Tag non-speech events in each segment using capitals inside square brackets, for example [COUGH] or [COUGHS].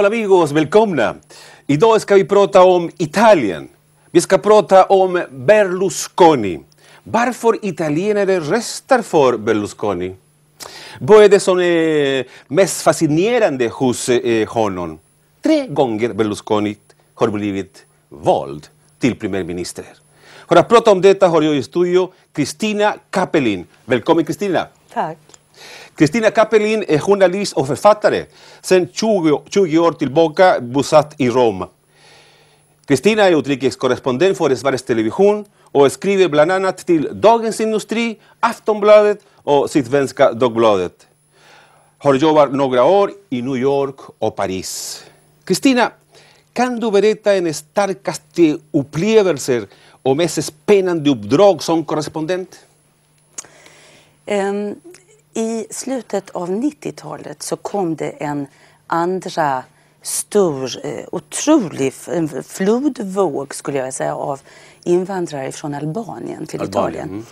Hola amigos, bienvenidos. y ska vi prata om Italien. Vi ska prata om Berlusconi. Varför italienare röstar för Berlusconi? Vad är det som är eh, mest fascinerande hos eh, honom? Tre gånger Berlusconi har blivit vald primer ministro. För att prata de detta har jag i studio Kristina Kapelin. Välkommen Kristina! Kristina Kapelin är e journalist och författare sedan 20, 20 år tillbaka bosatt i Roma. Kristina är e utrikeskorrespondent för Sveriges Television och skriver bland annat till Dagens Industri, Aftonbladet och Sydsvenska Dagbladet. Har jobbat några år y New York o Paris. Kristina, kan du berätta en starkaste upplevelser och mest spännande uppdrag som korrespondent? Um, em, I slutet av 90-talet så kom det en andra stor, eh, otrolig flodvåg skulle jag säga av invandrare från Albanien till Albanien. Italien. Mm.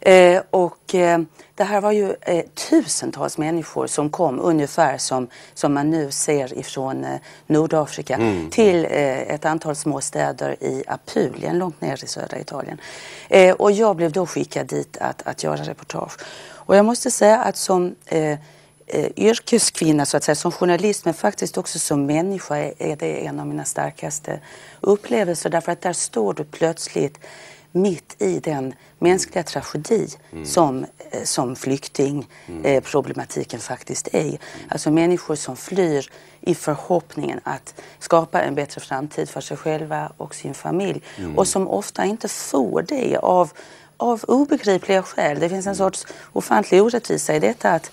Eh, och eh, det här var ju eh, tusentals människor som kom ungefär som, som man nu ser ifrån eh, Nordafrika mm. till eh, ett antal små städer i Apulien långt ner i södra Italien. Eh, och jag blev då skickad dit att, att göra reportage. Och jag måste säga att som eh, yrkeskvinna, så att säga, som journalist men faktiskt också som människa är, det en av mina starkaste upplevelser. Därför att där står du plötsligt mitt i den mänskliga tragedi mm. som, eh, som flyktingproblematiken mm. Eh, faktiskt är. Alltså människor som flyr i förhoppningen att skapa en bättre framtid för sig själva och sin familj mm. och som ofta inte får det av, av obegripliga skäl. Det finns en mm. sorts ofantlig orättvisa i detta att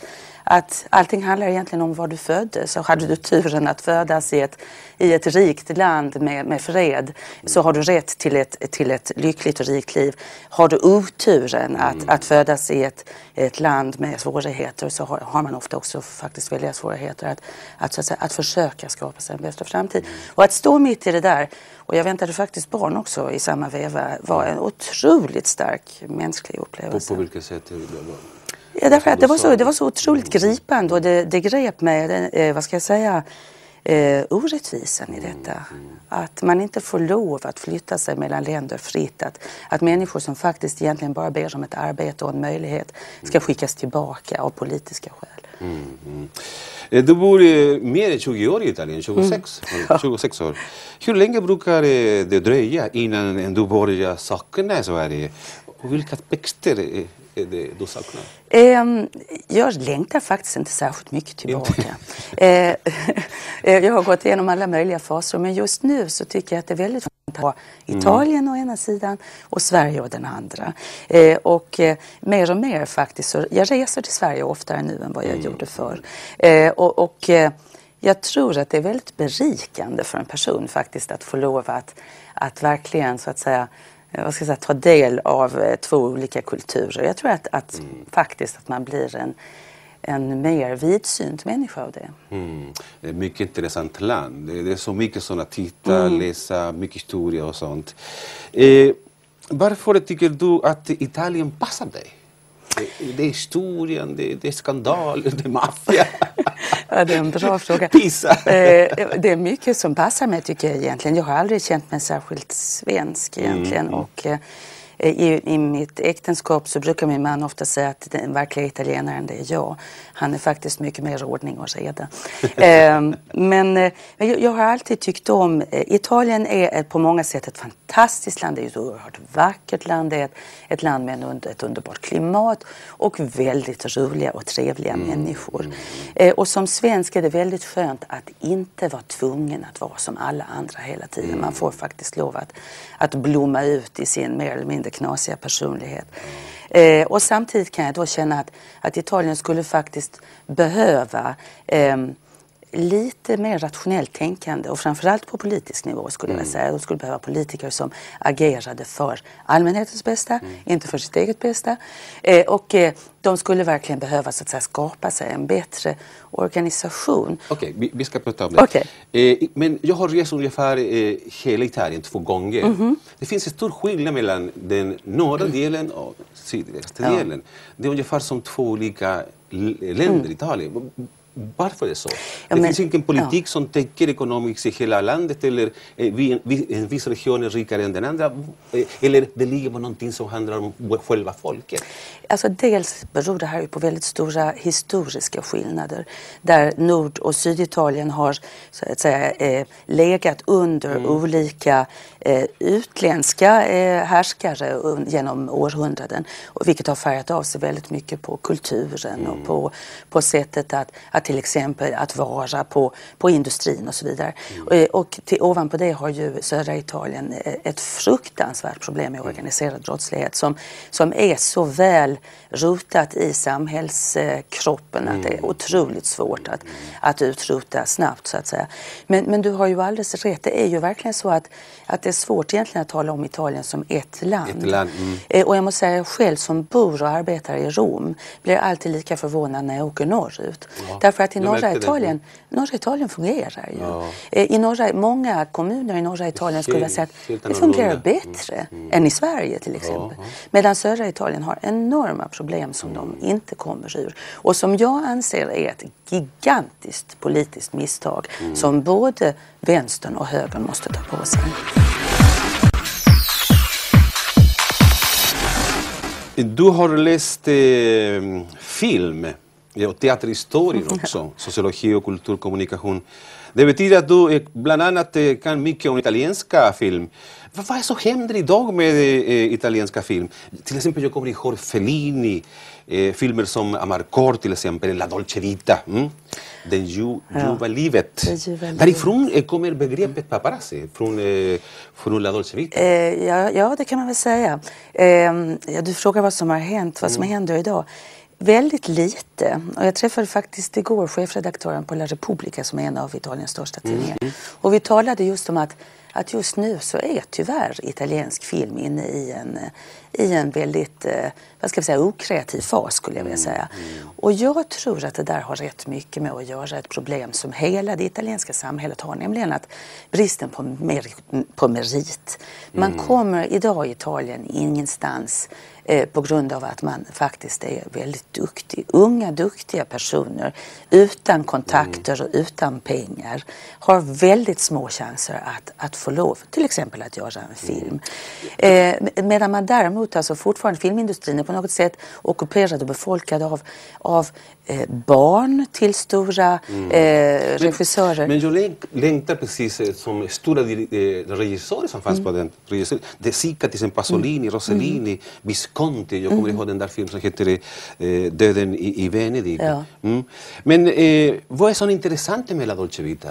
att allting handlar egentligen om var du föddes. Och hade du turen att födas i ett, i ett rikt land med, med fred så har du rätt till ett, till ett lyckligt och rikt liv. Har du oturen att, mm. att födas i ett, ett land med svårigheter så har, har man ofta också faktiskt väldiga svårigheter att, att, att, säga, att försöka skapa sig en bättre framtid. Och att stå mitt i det där, och jag väntade faktiskt barn också i samma veva, var en otroligt stark mänsklig upplevelse. På, på vilket sätt är det barn? Ja, därför att det, var så, det var så otroligt mm. gripande och det, det grep mig, det, eh, vad ska jag säga, eh, orättvisan i detta. Att man inte får lov att flytta sig mellan länder fritt. Att, att människor som faktiskt egentligen bara ber om ett arbete och en möjlighet ska mm. skickas tillbaka av politiska skäl. Mm, mm. Eh, du bor mer än 20 år i Italien, 26, mm. 26 år. Hur länge brukar eh, det dröja innan du börjar sakna Sverige? Och vilka texter är det du saknar? Ehm, jag längtar faktiskt inte särskilt mycket tillbaka. [LAUGHS] Eh, eh, jag har gått igenom alla möjliga faser men just nu så tycker jag att det är väldigt skönt att ha mm. Italien mm. å ena sidan och Sverige å den andra. Eh, och mer och mer faktiskt, så jag reser till Sverige oftare nu än vad jag mm. gjorde förr. och, och jag tror att det är väldigt berikande för en person faktiskt att få lov att, att verkligen så att säga Eh, vad ska jag säga, ta del av eh, två olika kulturer. Jag tror att, att mm. faktiskt att man blir en, en mer vidsynt människa av det. Mm. Det är ett mycket intressant land. Det är så mycket sådana, titta, mm. läsa, mycket historia och sånt. Eh, varför tycker du att Italien passar dig? Det, det är historien, det, det är skandal, [LAUGHS] det är maffia. Ja, det är en bra fråga. [LAUGHS] Pissa. Eh, det är mycket som passar mig tycker jag egentligen. Jag har aldrig känt mig särskilt svensk egentligen. Mm. Och, eh, Eh, I, I mitt äktenskap så brukar min man ofta säga att den verkliga italienaren det är jag. Han är faktiskt mycket mer ordning och reda. [LAUGHS] Ehm, men eh, jag har alltid tyckt om, eh, Italien är på många sätt ett fantastiskt land. Det är ett oerhört vackert land. Det är ett, ett land med en, ett underbart klimat och väldigt roliga och trevliga mm. människor. och som svensk är det väldigt skönt att inte vara tvungen att vara som alla andra hela tiden. Man mm. får faktiskt lov att, att blomma ut i sin mer eller mindre lite knasiga personlighet. Eh, och samtidigt kan jag då känna att, att Italien skulle faktiskt behöva eh, lite mer rationellt tänkande och framförallt på politisk nivå skulle mm. jag säga. De skulle behöva politiker som agerade för allmänhetens bästa, mm. inte för sitt eget bästa. Eh, och eh, de skulle verkligen behöva så att säga, skapa sig en bättre organisation. Okej, okay, vi, ska prata om det. Okay. Eh, men jag har rest ungefär eh, hela Italien två gånger. Mm -hmm. Det finns en stor skillnad mellan den norra mm. delen och sydvästra ja. delen. Det är ungefär som två olika länder mm. i mm. Italien varför är det så? Ja, det finns ingen politik ja. som täcker ekonomiskt i hela landet eller eh, vi, vi, en viss region är rikare än den andra. Eh, eller det ligger på någonting som handlar om själva folket. Alltså, dels beror det här på väldigt stora historiska skillnader där Nord och Syditalien har så att säga, eh, legat under mm. olika eh, utländska eh, härskare genom århundraden. Vilket har färgat av sig väldigt mycket på kulturen mm. och på, på sättet att, att till exempel att vara på, på industrin och så vidare. Mm. Eh, och till, ovanpå det har ju södra Italien eh, ett fruktansvärt problem med mm. organiserad brottslighet som, som är så väl rotat i samhällskroppen att det är mm. otroligt svårt att, mm. att utrota snabbt så att säga. Men, men du har ju alldeles rätt, det är ju verkligen så att, att det är svårt egentligen att tala om Italien som ett land. Ett land mm. Eh, och jag måste säga, själv som bor och arbetar i Rom blir alltid lika förvånad när jag åker norrut. Ja därför att i norra Italien, norra Italien fungerar ju. Ja. Eh, I norra, många kommuner i norra Italien skulle jag säga att det fungerar mm, bättre mm. än i Sverige till exempel. Ja. Medan södra Italien har enorma problem som mm. de inte kommer ur. Och som jag anser är ett gigantiskt politiskt misstag mm. som både vänstern och högern måste ta på sig. Du har läst eh, film och teaterhistorier också, sociologi och kulturkommunikation. Det betyder eh, att du bland annat kan mycket om italienska film. Vad är så händer idag med eh, italienska film? Till exempel jag kommer ihåg Fellini, eh, filmer som Amarcord till exempel, La Dolce Vita, mm? Den ju, ljuva ah, livet. livet. Därifrån kommer eh, begreppet paparazzi, från, eh, från La Dolce Vita. Eh, ja, ja, det kan man väl säga. Ehm, du frågar vad som har hänt, vad som mm. händer idag. Väldigt lite. Och jag träffade faktiskt igår chefredaktören på La Repubblica som är en av Italiens största tidningar. Mm. Och vi talade just om att, att just nu så är tyvärr italiensk film inne i en, i en väldigt, eh, vad ska vi säga, okreativ fas skulle jag vilja mm, säga. Mm. Och jag tror att det där har rätt mycket med att göra ett problem som hela det italienska samhället har, nämligen att bristen på, mer, på merit. Man mm. kommer idag i Italien ingenstans Eh, på grund av att man faktiskt är väldigt duktig. Unga duktiga personer utan kontakter och utan pengar har väldigt små chanser att, att få lov, till exempel att göra en film. Mm. Eh, medan man däremot, alltså fortfarande filmindustrin är på något sätt ockuperad och befolkad av, av eh, barn till stora mm. eh, regissörer. Men, men jag längtar precis eh, som stora eh, regissörer som fanns mm. på den regissörer. De Sica, till exempel mm. Pasolini, mm. Rossellini, Visconti. Jag kommer ihåg mm. den där filmen som heter eh, Döden i, i Venedig. Ja. Mm. Men eh, vad är så intressant med La Dolce Vita?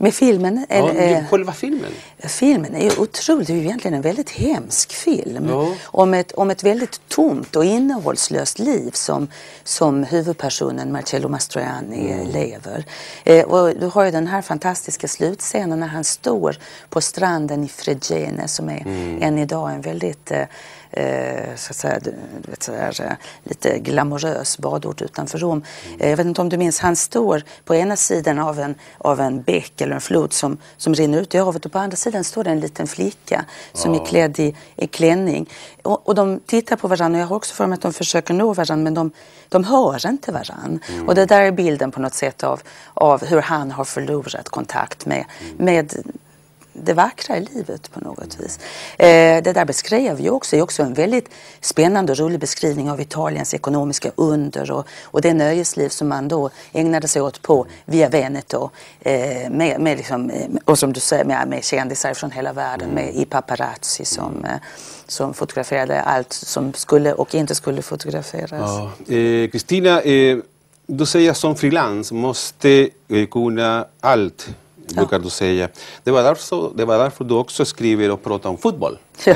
Med filmen? Ja, eller, eh, själva filmen? Filmen är ju otroligt, det är ju egentligen en väldigt hemsk film. Ja. Om, ett, om ett väldigt tomt och innehållslöst liv som, som huvudpersonen Marcello Mastroianni mm. lever. Eh, och du har ju den här fantastiska slutscenen när han står på stranden i Fregene som är mm. än idag en väldigt eh, Eh, så att säga, vet, så där, eh, lite glamorös badort utanför Rom. Mm. Eh, jag vet inte om du minns, han står på ena sidan av en, av en bäck eller en flod som, som rinner ut i havet och på andra sidan står det en liten flicka som ja. är klädd i, i klänning. Och, och de tittar på varandra jag har också för mig att de försöker nå varandra men de, de hör inte varandra. Mm. Och det mm. där är bilden på något sätt av, av hur han har förlorat kontakt med, mm. med det vackra i livet på något vis. Eh, det där beskrev ju också, är också en väldigt spännande och rolig beskrivning av Italiens ekonomiska under och, och det nöjesliv som man då ägnade sig åt på Via Veneto eh, med, med liksom, eh, och som du säger med, med kändisar från hela världen med, i paparazzi som, mm. eh, som fotograferade allt som skulle och inte skulle fotograferas. Kristina, ja. Eh, eh, du säger som frilans måste kunna allt brukar du säga. Det var, därför, det var därför du också skriver och pratar om fotboll. Ja.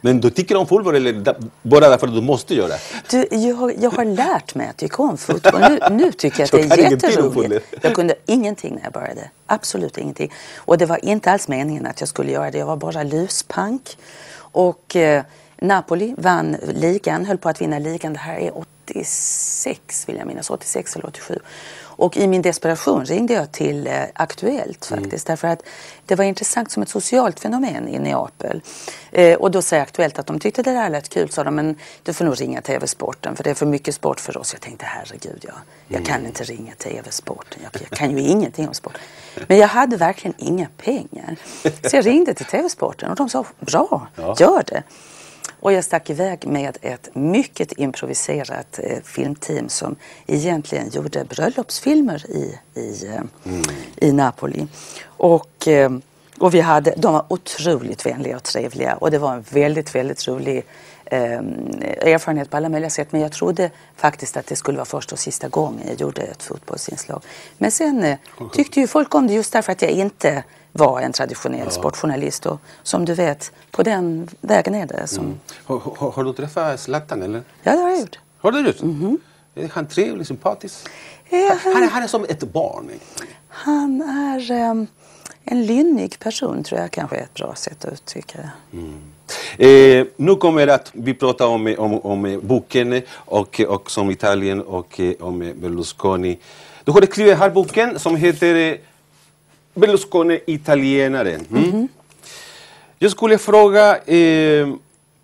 Men du tycker om fotboll eller bara därför att du måste göra Du, jag, jag har lärt mig att tycka om fotboll. Nu, nu tycker jag att [LAUGHS] det är jätteroligt. Jag kunde ingenting när jag började. Absolut ingenting. Och det var inte alls meningen att jag skulle göra det. Jag var bara luspank. Och eh, Napoli vann ligan, höll på att vinna ligan. Det här är 86 vill jag minnas, 86 eller 87. Och i min desperation ringde jag till eh, Aktuellt mm. faktiskt. Mm. Därför att det var intressant som ett socialt fenomen i Neapel. Eh, och då säger Aktuellt att de tyckte det där lät kul. Sa de, men du får nog ringa TV-sporten för det är för mycket sport för oss. Jag tänkte herregud, jag, jag mm. kan inte ringa TV-sporten. Jag, jag, kan ju ingenting om sport. Men jag hade verkligen inga pengar. Så jag ringde till TV-sporten och de sa, bra, ja. gör det. Och jag stack iväg med ett mycket improviserat eh, filmteam som egentligen gjorde bröllopsfilmer i, i, eh, mm. i Napoli. Och, eh, och vi hade, de var otroligt vänliga och trevliga och det var en väldigt, väldigt rolig Ehm, erfarenhet på alla möjliga sätt. Men jag trodde faktiskt att det skulle vara första och sista gången jag gjorde ett fotbollsinslag. Men sen eh, tyckte ju folk om det just därför att jag inte var en traditionell ja. sportjournalist. Och som du vet, på den vägen är det. Mm. Som... Mm. Har, har, har, du träffat Zlatan eller? Ja, det har jag gjort. Har du gjort? Mm -hmm. Är han trevlig, sympatisk? Ja, eh, han... Han, han, är som ett barn. Han är... Um en lynnig person tror jag kanske är ett bra sätt att uttrycka det. Mm. Eh, nu kommer att vi prata om, om, om boken och, och som Italien och eh, om Berlusconi. Du har skrivit här boken som heter eh, Berlusconi italienaren. Mm. Mm -hmm. Jag skulle fråga, eh,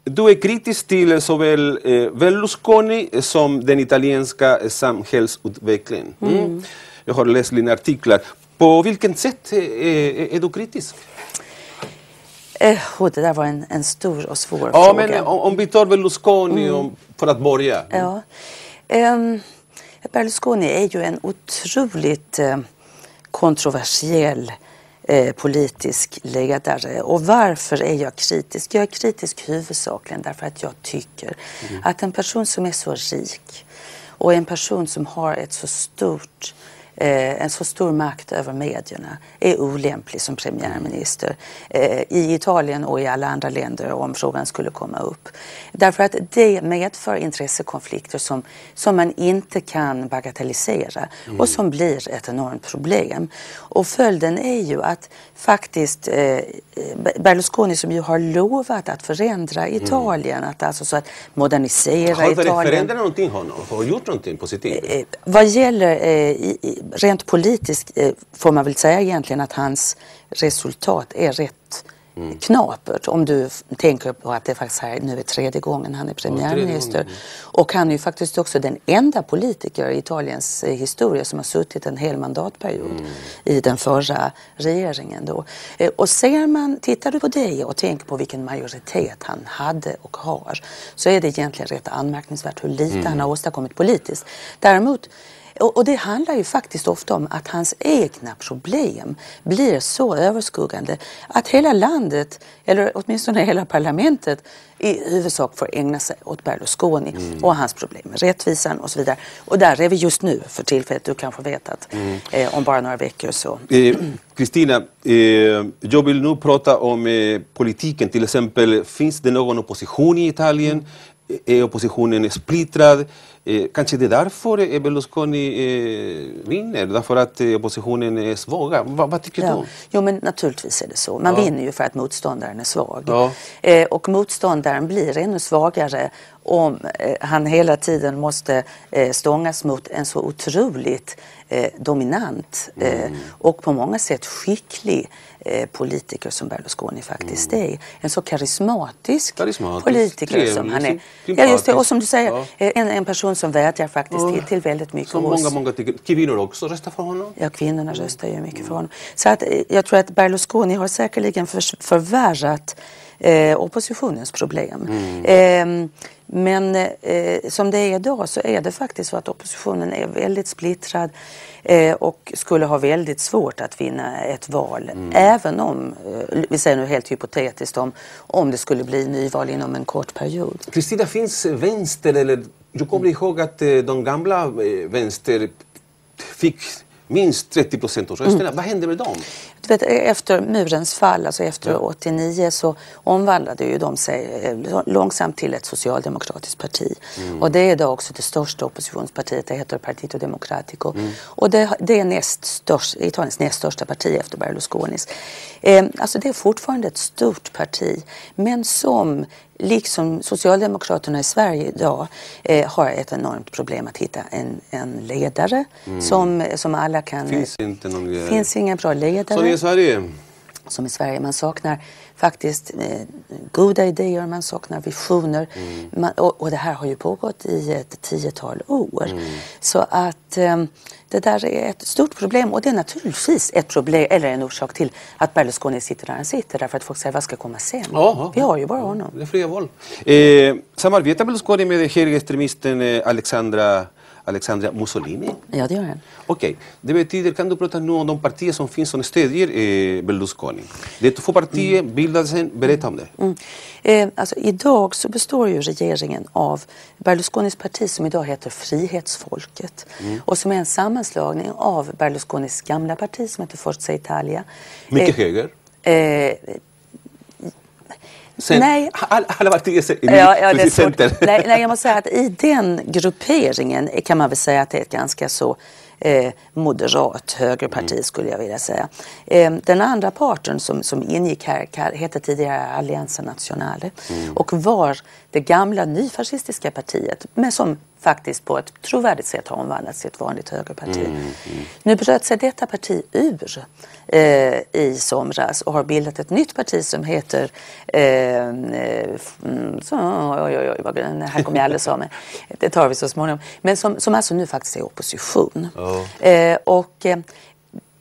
du är kritisk till såväl eh, Berlusconi som den italienska samhällsutvecklingen. Mm. mm. Jag har läst dina artiklar. På vilket sätt är, är du kritisk? Eh, oh, det där var en, en stor och svår ja, fråga. Men eh, om, om vi tar Berlusconi mm. för att börja. Mm. Ja. Um, Berlusconi är ju en otroligt uh, kontroversiell uh, politisk ledare. Och varför är jag kritisk? Jag är kritisk huvudsakligen därför att jag tycker mm. att en person som är så rik och en person som har ett så stort eh, en så stor makt över medierna är olämplig som premiärminister eh, i Italien och i alla andra länder om frågan skulle komma upp. Därför att det medför intressekonflikter som, som man inte kan bagatellisera mm. och som blir ett enormt problem. Och följden är ju att faktiskt eh, eh Berlusconi som ju har lovat att förändra mm. Italien, mm. att alltså så att modernisera Italien. Har förändrat någonting honom? Har gjort någonting positivt? Eh, eh, vad gäller eh, i, rent politiskt eh, får man väl säga egentligen att hans resultat är rätt mm. knapert om du tänker på att det faktiskt här nu är tredje gången han är premiärminister. Ja, och han är ju faktiskt också den enda politiker i Italiens eh, historia som har suttit en hel mandatperiod mm. i den förra regeringen. Då. Eh, och ser man, tittar du på det och tänker på vilken majoritet han hade och har så är det egentligen rätt anmärkningsvärt hur lite mm. han har åstadkommit politiskt. Däremot och, och det handlar ju faktiskt ofta om att hans egna problem blir så överskuggande att hela landet, eller åtminstone hela parlamentet, i huvudsak får ägna sig åt Berlusconi mm. och hans problem med rättvisan och så vidare. Och där är vi just nu för tillfället. Du kanske vet att mm. eh, om bara några veckor så... Eh, Kristina, eh, eh, jag vill nu prata om eh, politiken. Till exempel, finns det någon opposition i Italien? Är oppositionen splittrad. kanske det är därför Berlusconi vinner, därför att oppositionen är svag. Va, vad tycker ja. du? Jo, men naturligtvis är det så. Man ja. vinner ju för att motståndaren är svag. Ja. Eh, och motståndaren blir ännu svagare om eh, han hela tiden måste eh, stångas mot en så otroligt eh, dominant mm. och på många sätt skicklig Eh, politiker som Berlusconi faktiskt mm. är. En så karismatisk, karismatisk politiker trevlig, som han är. Ja, just det. Och som du säger, ja. Eh, en, en person som vädjar faktiskt oh. till, till väldigt mycket som många, många tycker. Kvinnor också röstar för honom. Ja, kvinnorna röstar ju mycket mm. för honom. Så att, eh, jag tror att Berlusconi har säkerligen för, förvärrat eh, oppositionens problem. Mm. Eh, men eh, som det är idag så är det faktiskt så att oppositionen är väldigt splittrad eh, och skulle ha väldigt svårt att vinna ett val. Mm. Även om, eh, vi säger nu helt hypotetiskt, om, om det skulle bli nyval inom en kort period. Kristina, finns vänster eller jag kommer ihåg att eh, de gamla eh, vänster fick minst 30 procent års rösterna. Mm. Vad hände med dem? Du vet, efter murens fall, alltså efter ja. 89, så omvandlade ju de sig eh, långsamt till ett socialdemokratiskt parti. Mm. Och det är idag också det största oppositionspartiet. Det heter Partito Democratico. Mm. Och det, det är näst störst, Italiens näst största parti efter Berlusconis. Eh, alltså det är fortfarande ett stort parti, men som liksom Socialdemokraterna i Sverige idag, eh, har ett enormt problem att hitta en, en ledare mm. som, som alla kan... Finns inte någon ledare. Finns ingen bra ledare. Så det Sverige som i Sverige. Man saknar faktiskt eh, goda idéer, man saknar visioner. Mm. Man, och, och, det här har ju pågått i ett tiotal år. Mm. Så att eh, det där är ett stort problem och det är naturligtvis ett problem, eller en orsak till att Berlusconi sitter där han sitter. Därför att folk säger, vad ska komma sen? Aha, Vi har ju bara honom. Det är fria val. Eh, samarbetar Berlusconi med högerextremisten eh, Alexandra Alexandra Mussolini? Ja, det gör han. Okej, okay. det betyder, kan du prata nu om de partier som finns som stödjer eh, Berlusconi? De två partier, mm. bildades, berätta om det. Mm. Eh, alltså, idag så består ju regeringen av Berlusconis parti som idag heter Frihetsfolket mm. och som är en sammanslagning av Berlusconis gamla parti som heter Forza Italia. Mycket eh, höger? Eh, Sen, nej. Alla, alla ja, ja, det center. Nej, nej, jag måste säga att i den grupperingen kan man väl säga att det är ett ganska så eh, moderat högerparti mm. skulle jag vilja säga. Eh, den andra parten som, som ingick här, här hette tidigare Alliansen Nationale mm. och var det gamla nyfascistiska partiet men som faktiskt på ett trovärdigt sätt har omvandlats till ett vanligt högerparti. Mm, mm. Nu bröt sig detta parti ur eh, i somras och har bildat ett nytt parti som heter... Eh, eh mm, så, oj, oj, oj, här kommer jag alldeles av mig. [LAUGHS] Det tar vi så småningom. Men som, som alltså nu faktiskt är opposition. Oh. Eh, och eh,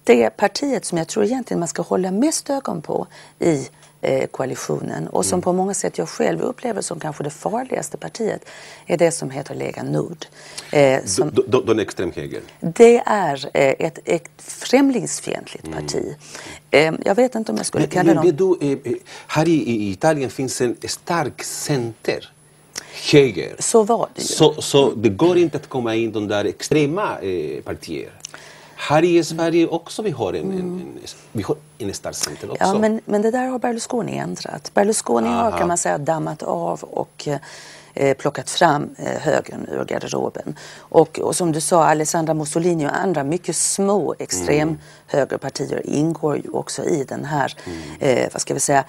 det partiet som jag tror egentligen man ska hålla mest ögon på i Eh, koalitionen och som mm. på många sätt jag själv upplever som kanske det farligaste partiet är det som heter Lega Nord. Eh, som, de, de, den extremhögern? Det är eh, ett, ett främlingsfientligt mm. parti. Mm. jag vet inte om jag skulle men, kalla dem... Eh, här i, i, Italien finns en stark center höger. Så var det ju. Så, så det går inte att komma in de där extrema eh, partier. Här i mm. Sverige också vi har en, en, mm. en vi har en starkcenter också. Ja, men, men det där har Berlusconi ändrat. Berlusconi Aha. har kan man säga dammat av och eh, plockat fram eh, högern ur garderoben. Och, och, som du sa, Alessandra Mussolini och andra mycket små extremhögerpartier mm. ingår ju också i den här, mm. eh, vad ska vi säga,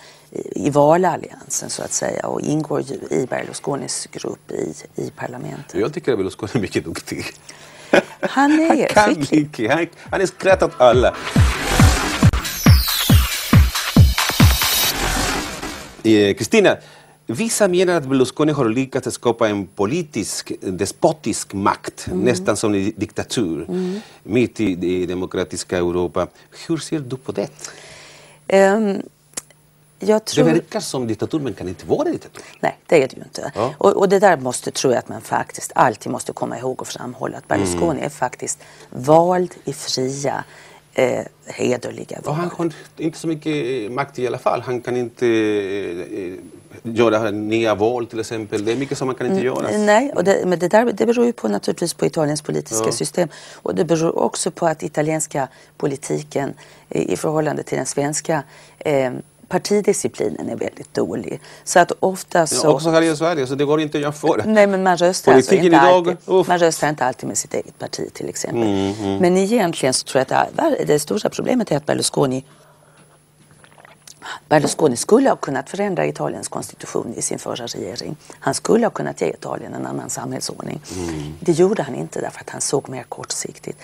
i valalliansen så att säga och ingår ju i Berlusconis grupp i, i parlamentet. Jag tycker att Berlusconi är mycket duktig. Han är han kan mycket. Han, han är skratt åt alla. Eh, Kristina, vissa menar att Berlusconi har lyckats skapa en politisk, despotisk makt, mm. nästan som en diktatur, mm. mitt i det demokratiska Europa. Hur ser du på det? Um. Tror... Det verkar som diktatur men kan inte vara diktatur. Nej, det är det ju inte. Ja. Och, och, det där måste, tror jag att man faktiskt alltid måste komma ihåg och framhålla att Berlusconi mm. är faktiskt vald i fria eh, hederliga val. Och han har inte så mycket eh, makt i alla fall. Han kan inte eh, eh, göra nya val till exempel. Det är mycket som man kan inte göra. Nej, och det, men det, där, det beror ju på naturligtvis på Italiens politiska ja. system. Och det beror också på att italienska politiken i, eh, i förhållande till den svenska eh, partidisciplinen är väldigt dålig. Så att ofta så... Ja, också här i Sverige, så det går inte att jämföra. Nej, men man röstar, alltså inte idag, alltid, man röstar inte alltid med sitt eget parti till exempel. Mm, mm. Men egentligen så tror jag att det, det stora problemet är att Berlusconi Berlusconi skulle ha kunnat förändra Italiens konstitution i sin förra regering. Han skulle ha kunnat ge Italien en annan samhällsordning. Mm. Det gjorde han inte därför att han såg mer kortsiktigt.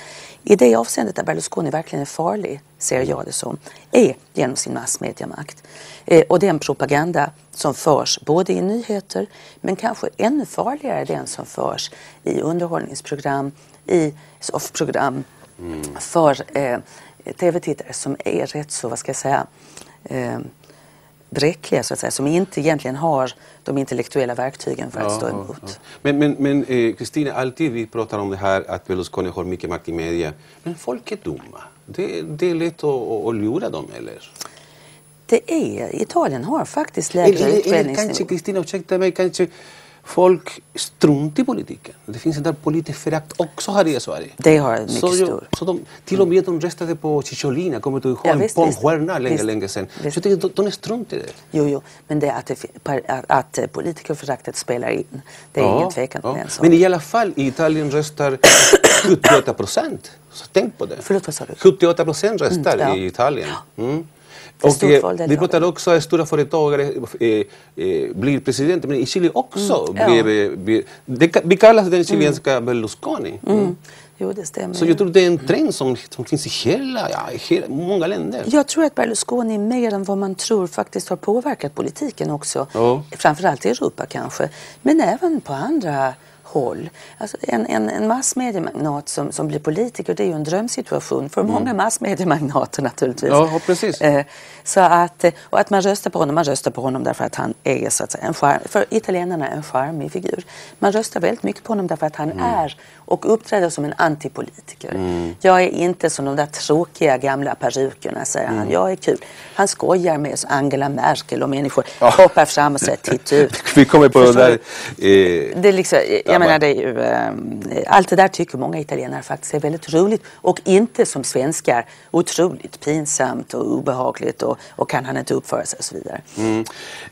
I det avseendet där Berlusconi verkligen är farlig, ser jag det som, är genom sin massmediamakt. Eh, och den propaganda som förs både i nyheter men kanske ännu farligare den som förs i underhållningsprogram, i soffprogram mm. för eh, tv-tittare som är rätt så, vad ska jag säga, eh, bräckliga så att säga, som inte egentligen har de intellektuella verktygen för att stå emot. Ja, ja. Men, men, eh, alltid vi pratar om det här att Berlusconi har mycket makt i media. Men folk är dumma. Det, det är lätt att, att lura dem, eller? Det är, Italien har faktiskt lägre utbildningsnivå. Kristina, ursäkta mig, kanske folk strunt i politiken. Det finns ett där förakt också här i Sverige. Det har mycket så, stor. Så de, till och med de röstade på Cicciolina, kommer du ihåg? Ja, visst, en stjärna länge, visst, länge sedan. Visst. Så jag tänkte, de, de struntar i det. Jo, jo, men det att, att, att eh, politikerföraktet spelar in, det är ja, ingen tvekan om ja. den Men i alla fall, i Italien röstar 78 [COUGHS] procent. Så tänk på det. Förlåt, vad sa du? 78 procent röstar mm, ja. i Italien. Mm. Och, eh, vi pratar också om stora företagare eh, eh, blir presidenter, men i Chile också. Mm. Blev, ja. blev, det, vi kallas den chilenska mm. Berlusconi. Mm. mm. Jo, det stämmer. Så jag tror det är en trend som, som finns i hela, ja, hela, många länder. Jag tror att Berlusconi mer än vad man tror faktiskt har påverkat politiken också. Ja. Framförallt i Europa kanske, men även på andra håll. Alltså en, en, en massmediemagnat som, som blir politiker det är ju en drömsituation för mm. många massmediemagnater naturligtvis. Ja, precis. Eh, så att, och att man röstar på honom, man röstar på honom därför att han är så att säga, en charm, för italienarna en charmig figur. Man röstar väldigt mycket på honom därför att han mm. är och uppträder som en antipolitiker. Mm. Jag är inte som de där tråkiga gamla perukerna säger han, mm. jag är kul. Han skojar med Angela Merkel och människor ja. hoppar fram och säger titta ut. [LAUGHS] Vi kommer på den där... Eh, det är liksom, menar det ju, eh, allt det där tycker många italienare faktiskt är väldigt roligt och inte som svenskar otroligt pinsamt och obehagligt och, och kan han inte uppföra sig och så vidare. Mm.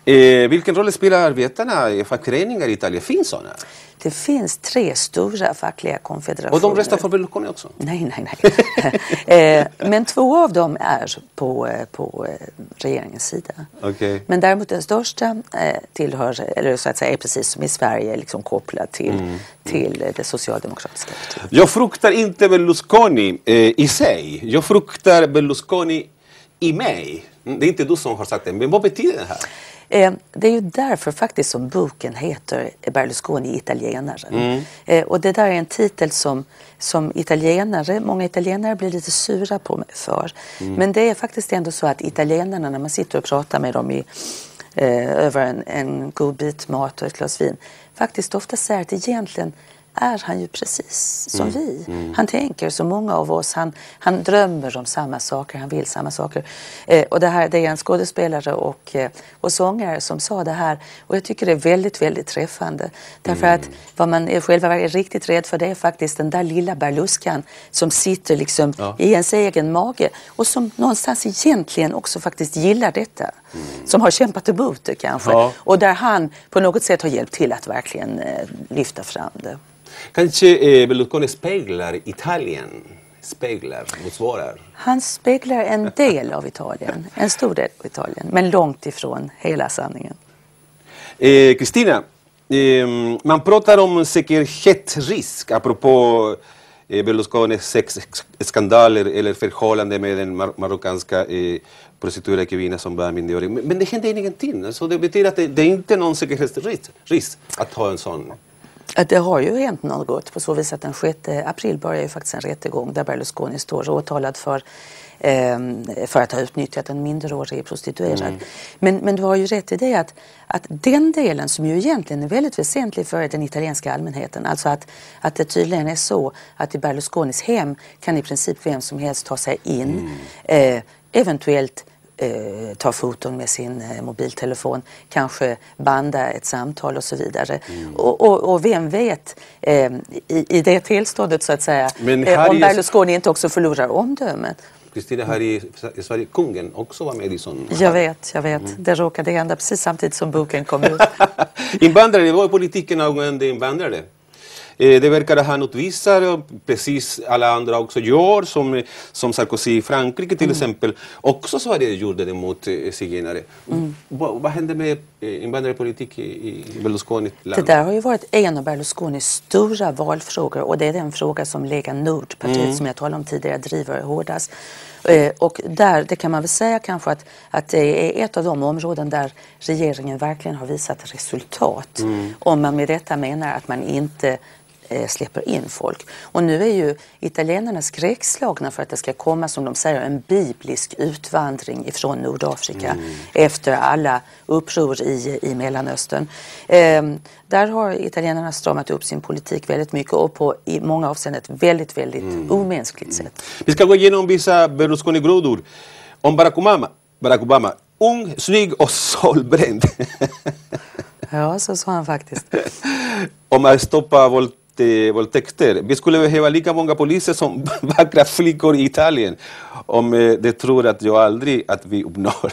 Eh, vilken roll spelar arbetarna i fackföreningar i Italien? Finns sådana? Det finns tre stora fackliga konfederationer. Och de röstar för Berlusconi också? Nej, nej, nej. [LAUGHS] Eh, men två av dem är på, eh, på regeringens sida. Okay. Men däremot den största tillhör, eller så att säga, är precis som i Sverige liksom kopplad till Mm. till det socialdemokratiska partiet. Jag fruktar inte Berlusconi eh, i sig. Jag fruktar Berlusconi i mig. Mm, det är inte du som har sagt det, men vad betyder det här? Eh, det är ju därför faktiskt som boken heter Berlusconi italienare. Mm. Eh, och det där är en titel som, som italienare, många italienare blir lite sura på för. Mm. Men det är faktiskt ändå så att italienarna, när man sitter och pratar med dem i eh, över en, en god bit mat och ett glas vin faktiskt ofta säger att egentligen är han ju precis som mm. vi. Mm. Han tänker som många av oss. Han, han drömmer om samma saker, han vill samma saker. Eh, och det, här, det är en skådespelare och, eh, och sångare som sa det här och jag tycker det är väldigt, väldigt träffande. Därför mm. att vad man är själva är riktigt rädd för det är faktiskt den där lilla berluskan som sitter liksom ja. i ens egen mage och som någonstans egentligen också faktiskt gillar detta. Mm. som har kämpat emot det kanske. Ja. Och där han på något sätt har hjälpt till att verkligen eh, lyfta fram det. Kanske eh, Berlusconi speglar Italien? Speglar, motsvarar? Han speglar en del av Italien, en stor del av Italien, men långt ifrån hela sanningen. Eh, Kristina, eh, man pratar om säkerhetsrisk apropå Eh, Berlusconis sexskandaler eller förhållande med den mar marockanska eh, prostituerade kvinnan som var minderårig. Men, men det händer ingenting. Så det betyder att det, det är inte någon säkerhetsrisk att ha en sån. Det har ju hänt något på så vis att den 6 april börjar ju faktiskt en rättegång där Berlusconi står åtalad för Ehm, för att ha utnyttjat en minderårig prostituerad. Mm. Men, men du har ju rätt i det att, att den delen som ju egentligen är väldigt väsentlig för den italienska allmänheten, alltså att, att det tydligen är så att i Berlusconis hem kan i princip vem som helst ta sig in, mm. eh, eventuellt eh, ta foton med sin eh, mobiltelefon, kanske banda ett samtal och så vidare. Mm. Och, och, och, vem vet, eh, i, i, det tillståndet så att säga, eh, om Berlusconi inte också förlorar omdömet. Kristina här i, i Sverige, Kungen, också var med i sån... Jag vet, jag vet. Mm. Det råkade hända precis samtidigt som boken kom ut. [LAUGHS] invandrare, det var politiken angående invandrare? Eh, det verkar ha något visar, eh, precis alla andra också gör, som, eh, som Sarkozy i Frankrike till mm. exempel. Också Sverige gjorde det mot zigenare. Mm. Vad hände med invandrarpolitik i Berlusconi? Land? Det där har ju varit en av Berlusconis stora valfrågor och det är den fråga som Lega Nord, partiet mm. som jag talade om tidigare, driver hårdast. Och där, det kan man väl säga kanske att, att det är ett av de områden där regeringen verkligen har visat resultat. Mm. Om man med detta menar att man inte Eh, släpper in folk. Och nu är ju italienarna skräckslagna för att det ska komma, som de säger, en biblisk utvandring ifrån Nordafrika mm. efter alla uppror i, i Mellanöstern. Eh, där har italienarna stramat upp sin politik väldigt mycket och på i många avseenden ett väldigt, väldigt mm. omänskligt mm. sätt. Vi ska gå igenom vissa Berlusconi-grodor. Om Barack Obama, Barack Obama, ung, snygg och solbränd. ja, så sa han faktiskt. Om att stoppa våld våldtäkter. Vi skulle behöva lika många poliser som [LAUGHS] vackra flickor i Italien om eh, de tror att jag aldrig att vi uppnår.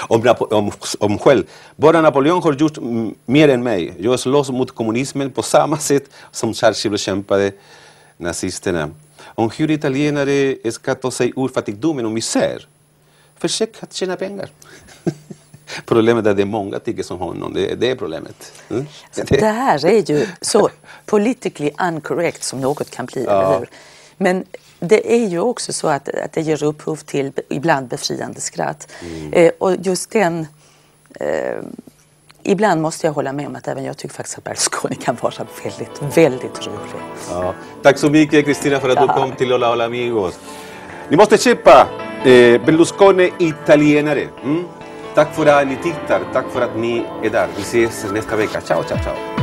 [LAUGHS] om, om, om själv. Bara Napoleon har gjort mer än mig. Jag slåss mot kommunismen på samma sätt som Churchill bekämpade nazisterna. Om hur italienare ska ta sig ur fattigdomen och misär. Försök att tjäna pengar. [LAUGHS] Problemet är att det är många tycker som honom. Det, det är problemet. Mm? det här är ju så politically uncorrect som något kan bli, ja. eller hur? Men det är ju också så att, att det ger upphov till ibland befriande skratt. Mm. Eh, och just den... Eh, ibland måste jag hålla med om att även jag tycker faktiskt att Berlusconi kan vara väldigt, väldigt rolig. Ja. Tack så mycket Kristina för att ja. du kom till Hola Hola Amigos. Ni måste köpa eh, Berlusconi Italienare. Mm? Tack för att ni tittar, tack för att ni är där. Vi ses nästa vecka. Ciao, ciao, ciao.